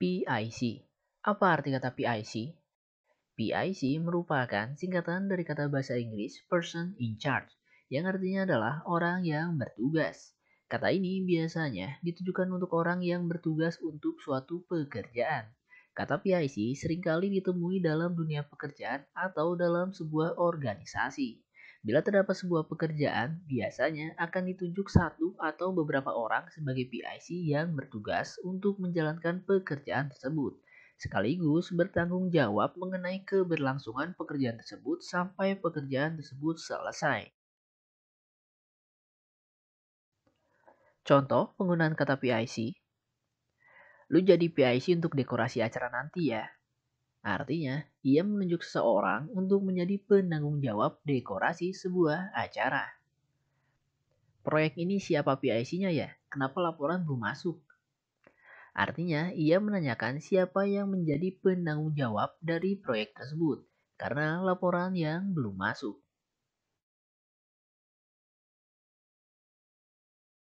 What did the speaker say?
PIC. Apa arti kata PIC? PIC merupakan singkatan dari kata bahasa Inggris person in charge, yang artinya adalah orang yang bertugas. Kata ini biasanya ditujukan untuk orang yang bertugas untuk suatu pekerjaan. Kata PIC seringkali ditemui dalam dunia pekerjaan atau dalam sebuah organisasi. Bila terdapat sebuah pekerjaan, biasanya akan ditunjuk satu atau beberapa orang sebagai PIC yang bertugas untuk menjalankan pekerjaan tersebut, sekaligus bertanggung jawab mengenai keberlangsungan pekerjaan tersebut sampai pekerjaan tersebut selesai. Contoh penggunaan kata PIC. Lu jadi PIC untuk dekorasi acara nanti ya. Artinya, ia menunjuk seseorang untuk menjadi penanggung jawab dekorasi sebuah acara. Proyek ini siapa PIC-nya ya? Kenapa laporan belum masuk? Artinya, ia menanyakan siapa yang menjadi penanggung jawab dari proyek tersebut karena laporan yang belum masuk.